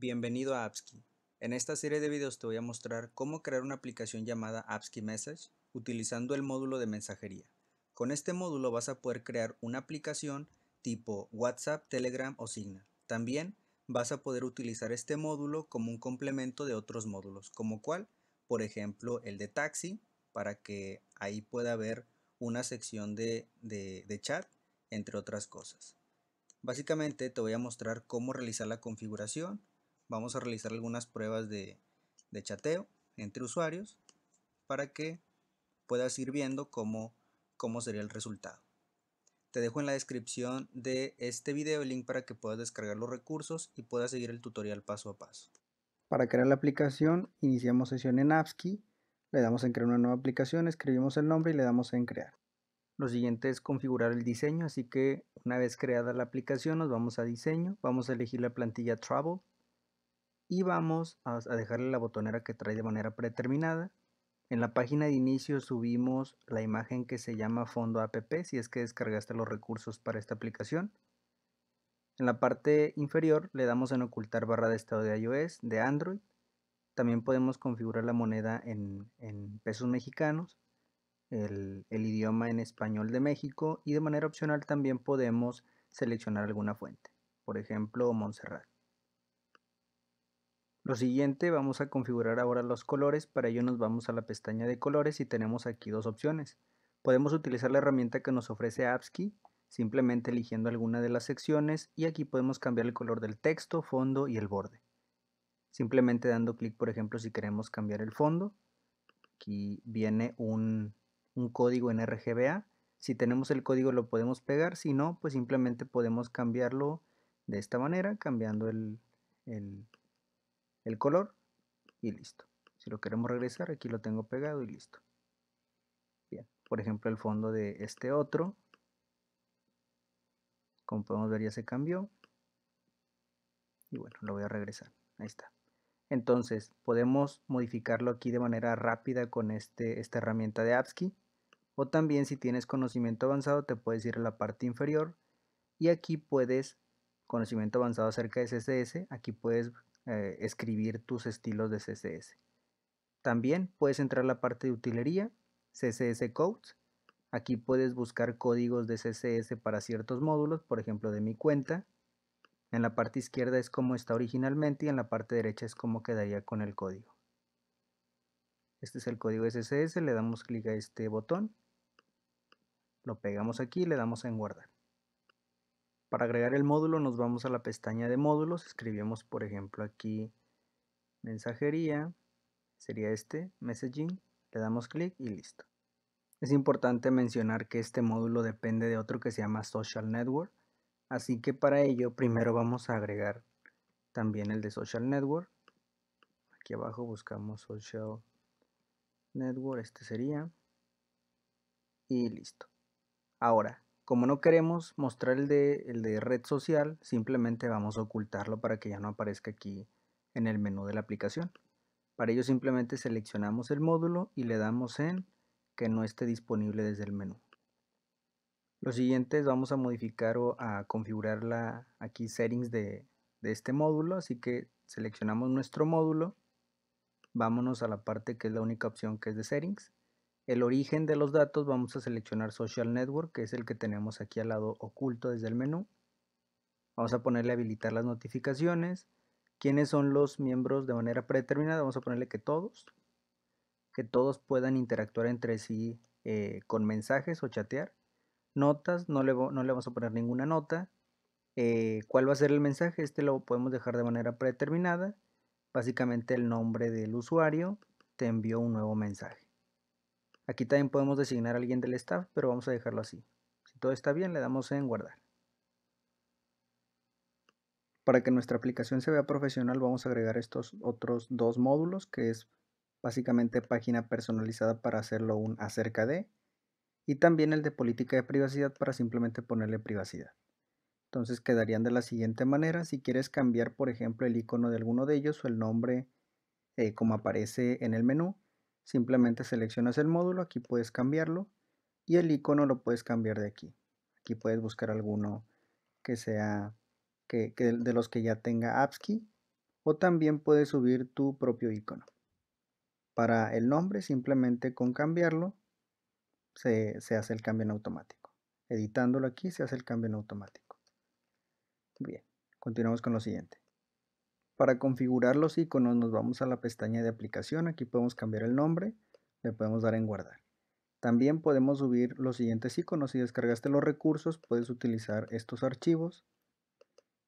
Bienvenido a Appski. En esta serie de videos te voy a mostrar cómo crear una aplicación llamada Appski Message utilizando el módulo de mensajería. Con este módulo vas a poder crear una aplicación tipo WhatsApp, Telegram o Signal. También vas a poder utilizar este módulo como un complemento de otros módulos, como cual, por ejemplo, el de taxi, para que ahí pueda haber una sección de, de chat, entre otras cosas. Básicamente te voy a mostrar cómo realizar la configuración, vamos a realizar algunas pruebas de, chateo entre usuarios para que puedas ir viendo cómo, cómo sería el resultado. Te dejo en la descripción de este video el link para que puedas descargar los recursos y puedas seguir el tutorial paso a paso. Para crear la aplicación, iniciamos sesión en Appsky, le damos en crear una nueva aplicación, escribimos el nombre y le damos en crear. Lo siguiente es configurar el diseño, así que una vez creada la aplicación nos vamos a diseño, vamos a elegir la plantilla Travel, y vamos a, dejarle la botonera que trae de manera predeterminada. En la página de inicio subimos la imagen que se llama fondo app si es que descargaste los recursos para esta aplicación. En la parte inferior le damos en ocultar barra de estado de iOS, de Android. También podemos configurar la moneda en, pesos mexicanos, el idioma en español de México y de manera opcional también podemos seleccionar alguna fuente, por ejemplo Montserrat. Lo siguiente, vamos a configurar ahora los colores, para ello nos vamos a la pestaña de colores y tenemos aquí dos opciones. Podemos utilizar la herramienta que nos ofrece AppsKey, simplemente eligiendo alguna de las secciones y aquí podemos cambiar el color del texto, fondo y el borde. Simplemente dando clic, por ejemplo, si queremos cambiar el fondo, aquí viene un, código en RGBA. Si tenemos el código lo podemos pegar, si no, pues simplemente podemos cambiarlo de esta manera, cambiando el, el el color y listo. Si lo queremos regresar, aquí lo tengo pegado y listo. Bien. Por ejemplo, el fondo de este otro. Como podemos ver ya se cambió. Y bueno, lo voy a regresar. Ahí está. Entonces, podemos modificarlo aquí de manera rápida con este, esta herramienta de AppsKey O también si tienes conocimiento avanzado, te puedes ir a la parte inferior. Y aquí puedes, conocimiento avanzado acerca de CSS, aquí puedes eh, escribir tus estilos de CSS. También puedes entrar a la parte de utilería, CSS Codes. Aquí puedes buscar códigos de CSS para ciertos módulos, por ejemplo de mi cuenta. En la parte izquierda es como está originalmente y en la parte derecha es como quedaría con el código. Este es el código CSS, le damos clic a este botón, lo pegamos aquí y le damos en guardar. Para agregar el módulo nos vamos a la pestaña de módulos, escribimos por ejemplo aquí mensajería, sería este, messaging, le damos clic y listo. Es importante mencionar que este módulo depende de otro que se llama social network, así que para ello primero vamos a agregar también el de social network. Aquí abajo buscamos social network, este sería, y listo. Ahora, como no queremos mostrar el de, red social, simplemente vamos a ocultarlo para que ya no aparezca aquí en el menú de la aplicación. Para ello simplemente seleccionamos el módulo y le damos en que no esté disponible desde el menú. Lo siguiente es vamos a modificar o a configurar la, aquí settings de este módulo, así que seleccionamos nuestro módulo, vámonos a la parte que es la única opción que es de settings el origen de los datos vamos a seleccionar Social Network, que es el que tenemos aquí al lado oculto desde el menú. Vamos a ponerle habilitar las notificaciones. ¿Quiénes son los miembros de manera predeterminada? Vamos a ponerle que todos. Que todos puedan interactuar entre sí eh, con mensajes o chatear. Notas, no le, no le vamos a poner ninguna nota. Eh, ¿Cuál va a ser el mensaje? Este lo podemos dejar de manera predeterminada. Básicamente el nombre del usuario te envió un nuevo mensaje. Aquí también podemos designar a alguien del staff, pero vamos a dejarlo así. Si todo está bien, le damos en guardar. Para que nuestra aplicación se vea profesional, vamos a agregar estos otros dos módulos, que es básicamente página personalizada para hacerlo un acerca de, y también el de política de privacidad para simplemente ponerle privacidad. Entonces quedarían de la siguiente manera, si quieres cambiar por ejemplo el icono de alguno de ellos o el nombre eh, como aparece en el menú, Simplemente seleccionas el módulo, aquí puedes cambiarlo y el icono lo puedes cambiar de aquí. Aquí puedes buscar alguno que sea de los que ya tenga AppsKey o también puedes subir tu propio icono. Para el nombre simplemente con cambiarlo se, se hace el cambio en automático. Editándolo aquí se hace el cambio en automático. Bien, continuamos con lo siguiente. Para configurar los iconos nos vamos a la pestaña de aplicación, aquí podemos cambiar el nombre, le podemos dar en guardar. También podemos subir los siguientes iconos, si descargaste los recursos puedes utilizar estos archivos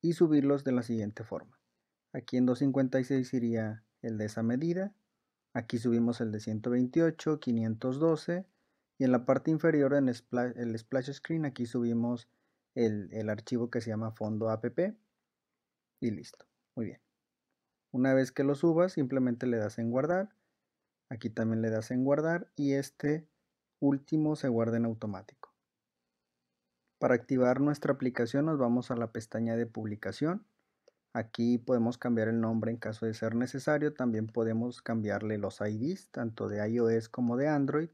y subirlos de la siguiente forma. Aquí en 256 iría el de esa medida, aquí subimos el de 128, 512 y en la parte inferior en el splash screen aquí subimos el archivo que se llama fondo app y listo, muy bien. Una vez que lo subas, simplemente le das en guardar. Aquí también le das en guardar y este último se guarda en automático. Para activar nuestra aplicación nos vamos a la pestaña de publicación. Aquí podemos cambiar el nombre en caso de ser necesario. También podemos cambiarle los IDs, tanto de iOS como de Android.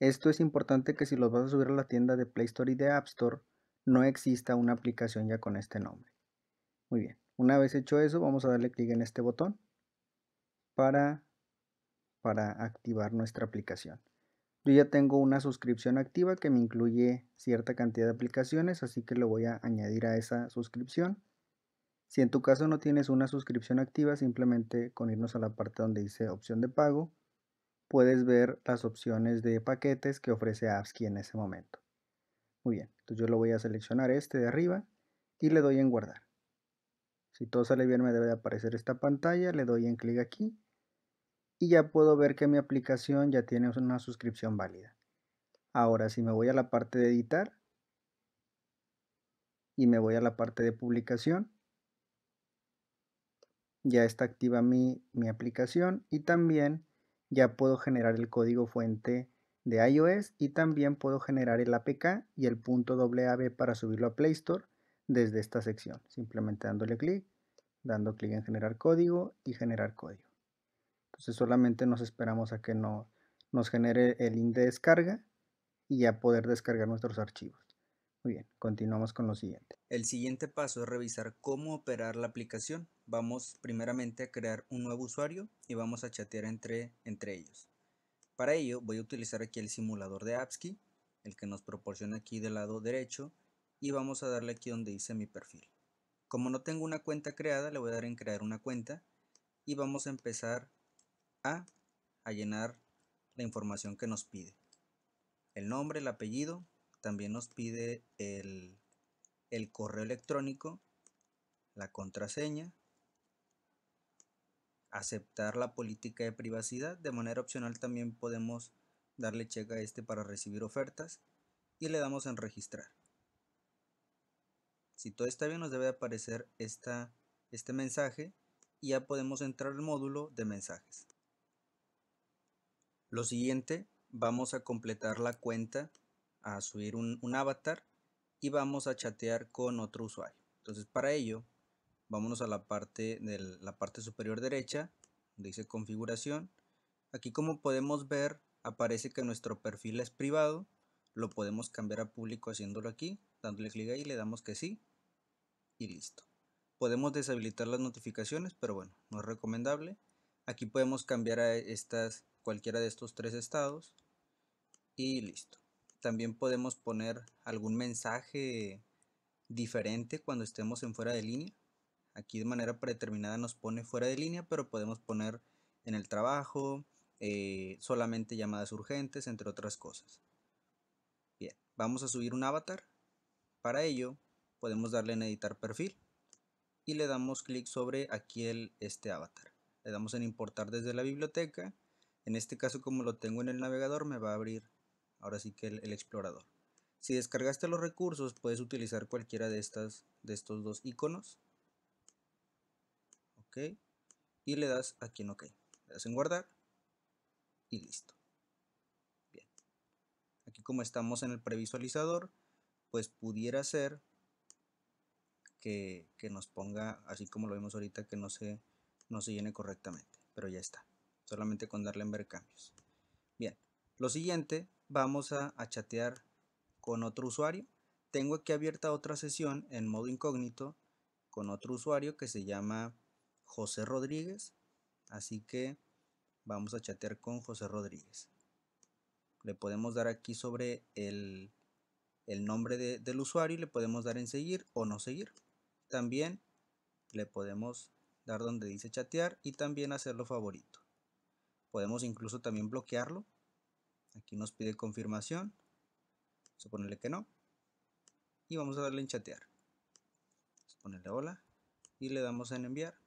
Esto es importante que si los vas a subir a la tienda de Play Store y de App Store, no exista una aplicación ya con este nombre. Muy bien. Una vez hecho eso, vamos a darle clic en este botón para, para activar nuestra aplicación. Yo ya tengo una suscripción activa que me incluye cierta cantidad de aplicaciones, así que lo voy a añadir a esa suscripción. Si en tu caso no tienes una suscripción activa, simplemente con irnos a la parte donde dice opción de pago, puedes ver las opciones de paquetes que ofrece quien en ese momento. Muy bien, entonces yo lo voy a seleccionar este de arriba y le doy en guardar. Si todo sale bien me debe de aparecer esta pantalla, le doy en clic aquí y ya puedo ver que mi aplicación ya tiene una suscripción válida. Ahora si me voy a la parte de editar y me voy a la parte de publicación, ya está activa mi, aplicación y también ya puedo generar el código fuente de iOS y también puedo generar el APK y el punto para subirlo a Play Store desde esta sección, simplemente dándole clic dando clic en generar código y generar código. Entonces solamente nos esperamos a que nos genere el link de descarga y ya poder descargar nuestros archivos. Muy bien, continuamos con lo siguiente. El siguiente paso es revisar cómo operar la aplicación. Vamos primeramente a crear un nuevo usuario y vamos a chatear entre, entre ellos. Para ello voy a utilizar aquí el simulador de AppSky, el que nos proporciona aquí del lado derecho, y vamos a darle aquí donde dice mi perfil. Como no tengo una cuenta creada, le voy a dar en crear una cuenta y vamos a empezar a, llenar la información que nos pide. El nombre, el apellido, también nos pide el, el correo electrónico, la contraseña, aceptar la política de privacidad. De manera opcional también podemos darle check a este para recibir ofertas y le damos en registrar. Si todo está bien nos debe aparecer este mensaje y ya podemos entrar al módulo de mensajes. Lo siguiente, vamos a completar la cuenta, a subir un, un avatar y vamos a chatear con otro usuario. Entonces para ello, vámonos a la parte, de la parte superior derecha, donde dice configuración. Aquí como podemos ver, aparece que nuestro perfil es privado. Lo podemos cambiar a público haciéndolo aquí, dándole clic ahí, y le damos que sí y listo. Podemos deshabilitar las notificaciones, pero bueno, no es recomendable. Aquí podemos cambiar a estas, cualquiera de estos tres estados y listo. También podemos poner algún mensaje diferente cuando estemos en fuera de línea. Aquí de manera predeterminada nos pone fuera de línea, pero podemos poner en el trabajo, eh, solamente llamadas urgentes, entre otras cosas. Bien, vamos a subir un avatar. Para ello podemos darle en editar perfil y le damos clic sobre aquí el, este avatar. Le damos en importar desde la biblioteca. En este caso como lo tengo en el navegador me va a abrir ahora sí que el, explorador. Si descargaste los recursos puedes utilizar cualquiera de, estas, de estos dos iconos. Ok. Y le das aquí en OK. Le das en guardar y listo. Bien. Aquí como estamos en el previsualizador pues pudiera ser que, nos ponga, así como lo vimos ahorita, que no se, no se llene correctamente. Pero ya está, solamente con darle en ver cambios. Bien, lo siguiente, vamos a, chatear con otro usuario. Tengo aquí abierta otra sesión en modo incógnito con otro usuario que se llama José Rodríguez. Así que vamos a chatear con José Rodríguez. Le podemos dar aquí sobre el, nombre del usuario y le podemos dar en seguir o no seguir. También le podemos dar donde dice chatear y también hacerlo favorito. Podemos incluso también bloquearlo. Aquí nos pide confirmación. Suponerle que no. Y vamos a darle en chatear. Suponerle hola. Y le damos en enviar.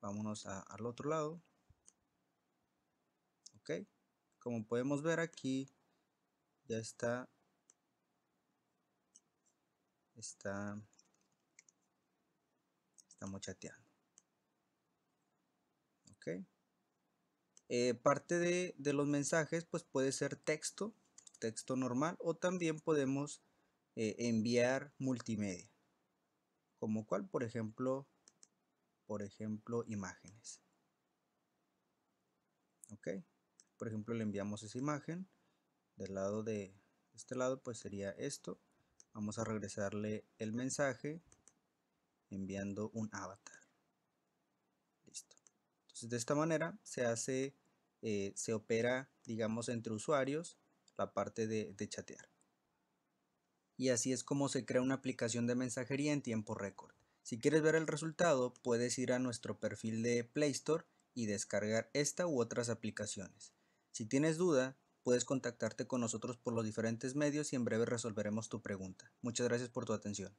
Vámonos al otro lado. Ok. Como podemos ver aquí ya está está estamos chateando. ¿Ok? Eh, parte de, los mensajes pues puede ser texto, texto normal o también podemos eh, enviar multimedia. Como cual, por ejemplo, por ejemplo, imágenes. ¿Ok? Por ejemplo, le enviamos esa imagen. Del lado de este lado pues sería esto. Vamos a regresarle el mensaje enviando un avatar. Listo. Entonces de esta manera se hace, eh, se opera, digamos, entre usuarios la parte de chatear. Y así es como se crea una aplicación de mensajería en tiempo récord. Si quieres ver el resultado, puedes ir a nuestro perfil de Play Store y descargar esta u otras aplicaciones. Si tienes duda, puedes contactarte con nosotros por los diferentes medios y en breve resolveremos tu pregunta. Muchas gracias por tu atención.